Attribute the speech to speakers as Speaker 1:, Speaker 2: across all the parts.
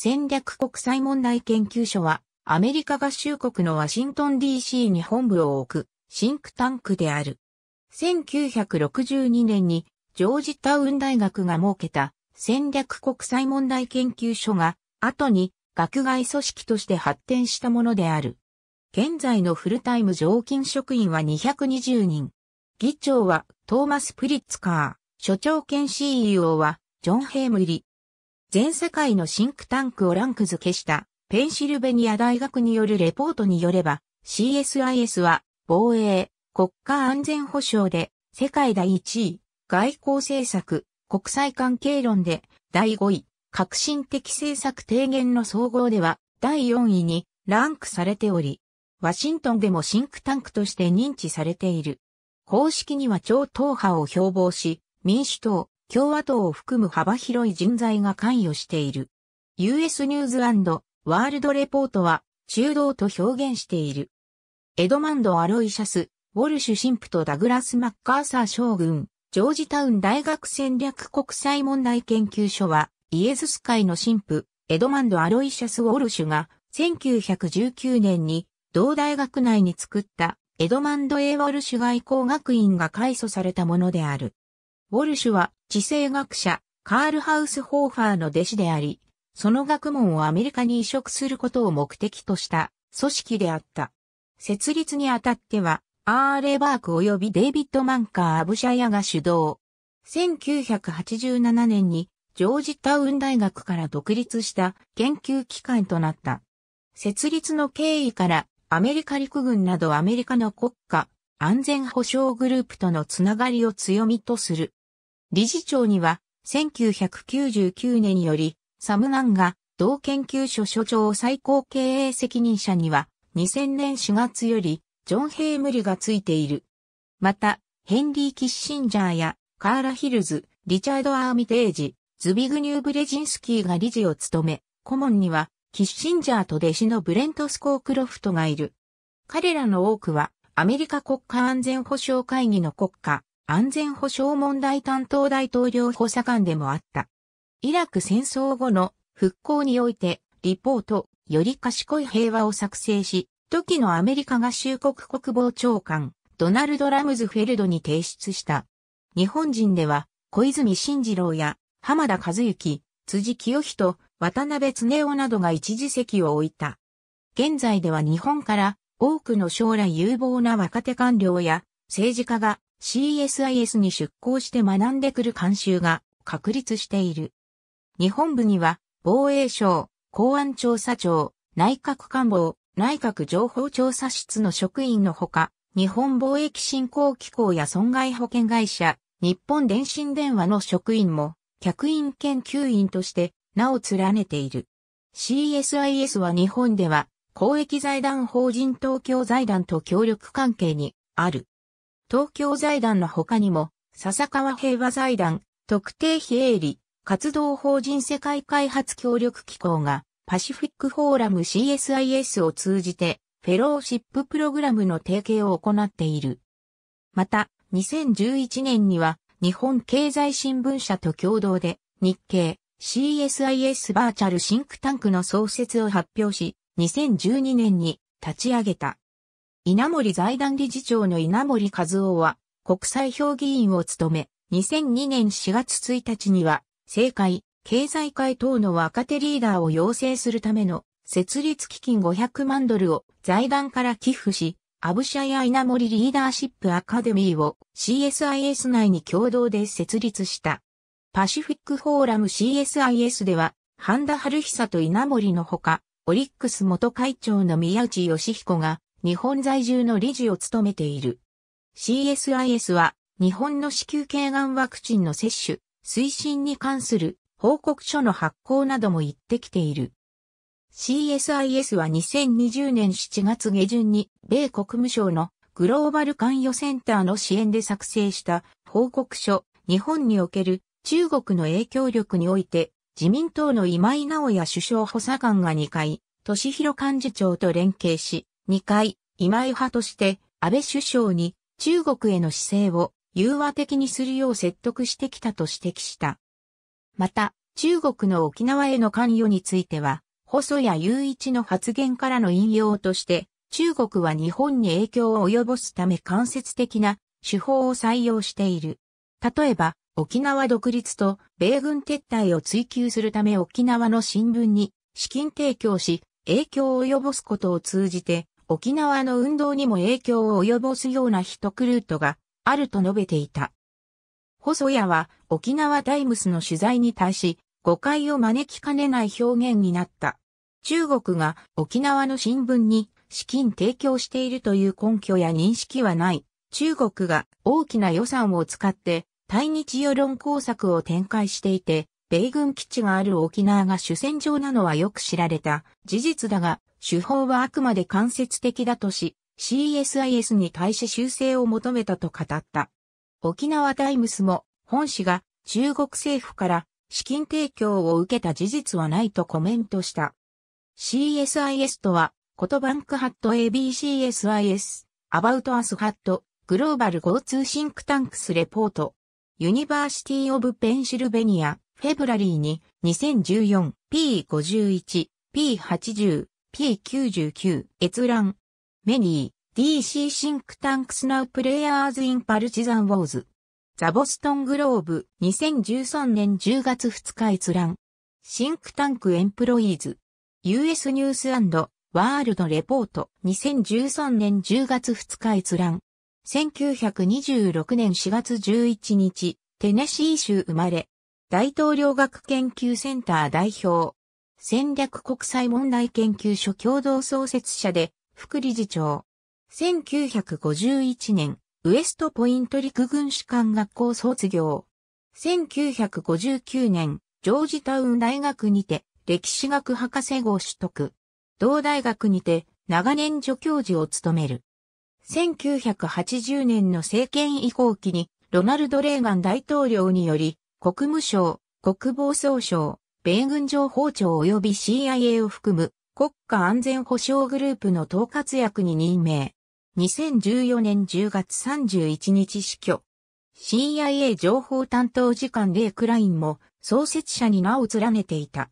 Speaker 1: 戦略国際問題研究所は、アメリカ合衆国のワシントン DC に本部を置く、シンクタンクである。1962年に、ジョージタウン大学が設けた、戦略国際問題研究所が、後に、学外組織として発展したものである。現在のフルタイム常勤職員は220人。議長はトーマス・プリッツカー、所長兼 CEO はジョン・ヘイムリ、全世界のシンクタンクをランク付けしたペンシルベニア大学によるレポートによれば CSIS は防衛、国家安全保障で世界第1位、外交政策、国際関係論で第5位、革新的政策提言の総合では第4位にランクされており、ワシントンでもシンクタンクとして認知されている。公式には超党派を標榜し、民主党、共和党を含む幅広い人材が関与している。US ニューズワールドレポートは中道と表現している。エドマンド・アロイシャス、ウォルシュ神父とダグラス・マッカーサー将軍、ジョージタウン大学戦略国際問題研究所は、イエズス会の神父、エドマンド・アロイシャス・ウォルシュが、1919年に、同大学内に作った、エドマンド・エー・ウォルシュ外交学院が改祖されたものである。ウォルシュは、地政学者、カールハウス・ホーファーの弟子であり、その学問をアメリカに移植することを目的とした組織であった。設立にあたっては、アーレバーク及びデイビッド・マンカー・アブシャヤが主導。1987年にジョージタウン大学から独立した研究機関となった。設立の経緯からアメリカ陸軍などアメリカの国家安全保障グループとのつながりを強みとする。理事長には、1999年より、サムナンが、同研究所所長最高経営責任者には、2000年4月より、ジョン・ヘイムリがついている。また、ヘンリー・キッシンジャーや、カーラ・ヒルズ、リチャード・アーミテージ、ズビグニュー・ブレジンスキーが理事を務め、顧問には、キッシンジャーと弟子のブレント・スコー・クロフトがいる。彼らの多くは、アメリカ国家安全保障会議の国家、安全保障問題担当大統領補佐官でもあった。イラク戦争後の復興において、リポート、より賢い平和を作成し、時のアメリカ合衆国国防長官、ドナルド・ラムズフェルドに提出した。日本人では、小泉進次郎や、浜田和幸、辻清人、渡辺恒夫などが一時席を置いた。現在では日本から、多くの将来有望な若手官僚や、政治家が CSIS に出向して学んでくる慣習が確立している。日本部には防衛省、公安調査庁、内閣官房、内閣情報調査室の職員のほか、日本貿易振興機構や損害保険会社、日本電信電話の職員も、客員研究員として名を連ねている。CSIS は日本では、公益財団法人東京財団と協力関係にある。東京財団の他にも、笹川平和財団、特定非営利、活動法人世界開発協力機構が、パシフィックフォーラム CSIS を通じて、フェローシッププログラムの提携を行っている。また、2011年には、日本経済新聞社と共同で、日経 CSIS バーチャルシンクタンクの創設を発表し、2012年に立ち上げた。稲森財団理事長の稲森和夫は、国際評議員を務め、2002年4月1日には、政界、経済界等の若手リーダーを養成するための設立基金500万ドルを財団から寄付し、アブシャや稲森リーダーシップアカデミーを CSIS 内に共同で設立した。パシフィックフォーラム CSIS では、半田春久と稲森のほか、オリックス元会長の宮内義彦が日本在住の理事を務めている。CSIS は、日本の子宮頸がんワクチンの接種、推進に関する報告書の発行なども行ってきている。CSIS は2020年7月下旬に、米国務省のグローバル関与センターの支援で作成した報告書、日本における中国の影響力において、自民党の今井直也首相補佐官が2回、市弘幹事長と連携し、2回、今井派として安倍首相に中国への姿勢を融和的にするよう説得してきたと指摘した。また、中国の沖縄への関与については、細谷雄一の発言からの引用として、中国は日本に影響を及ぼすため間接的な手法を採用している。例えば、沖縄独立と米軍撤退を追求するため沖縄の新聞に資金提供し、影響を及ぼすことを通じて沖縄の運動にも影響を及ぼすような一クルートがあると述べていた。細谷は沖縄タイムスの取材に対し誤解を招きかねない表現になった。中国が沖縄の新聞に資金提供しているという根拠や認識はない。中国が大きな予算を使って対日世論工作を展開していて、米軍基地がある沖縄が主戦場なのはよく知られた事実だが、手法はあくまで間接的だとし、CSIS に対し修正を求めたと語った。沖縄タイムスも本市が中国政府から資金提供を受けた事実はないとコメントした。CSIS とは、ことバンクハット ABCSIS、アバウトアスハット、グローバル交通シンクタンクスレポート、ユニバーシティオブペンシルベニア、フェブラリーに 2014P51、P80、P99 閲覧メニー DC シンクタンクスナウプレイヤーズインパルチザンウォーズザボストングローブ2013年10月2日閲覧シンクタンクエンプロイーズ US ニュースワールドレポート2013年10月2日閲覧1926年4月11日テネシー州生まれ大統領学研究センター代表戦略国際問題研究所共同創設者で、副理事長。1951年、ウエストポイント陸軍士官学校卒業。1959年、ジョージタウン大学にて、歴史学博士号取得。同大学にて、長年助教授を務める。1980年の政権移行期に、ロナルド・レーガン大統領により、国務省、国防総省、米軍情報庁及び CIA を含む国家安全保障グループの統括役に任命。2014年10月31日死去。CIA 情報担当次官レイ・クラインも創設者に名を連ねていた。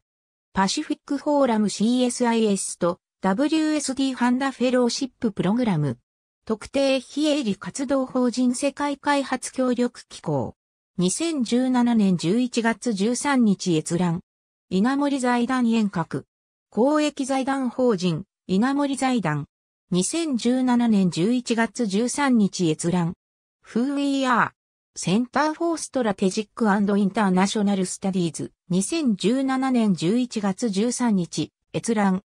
Speaker 1: パシフィックフォーラム CSIS と WSD ハンダフェローシッププログラム。特定非営利活動法人世界開発協力機構。2017年11月13日閲覧。稲森財団遠隔。公益財団法人、稲森財団。2017年11月13日閲覧。Who We Are Center for Strategic and International Studies 2017年11月13日閲覧。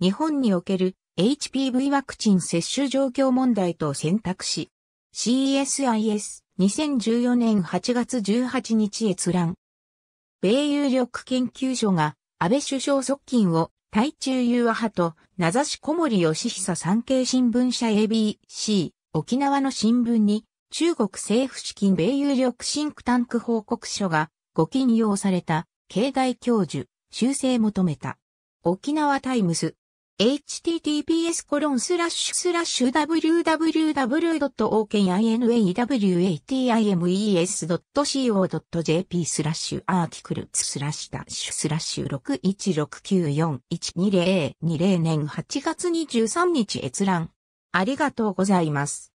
Speaker 1: 日本における HPV ワクチン接種状況問題と選択肢。CSIS 2014年8月18日閲覧。米有力研究所が安倍首相側近を対中融和派と名指し小森義久産経新聞社 ABC 沖縄の新聞に中国政府資金米有力シンクタンク報告書がご禁用された経大教授修正求めた沖縄タイムス https コロンスラッシュスラッシュ w w w o k i n a w a t i m e s c o j p スラッシュアーティクルスラッシュッシュスラッシュ6169412020年8月23日閲覧。ありがとうございます。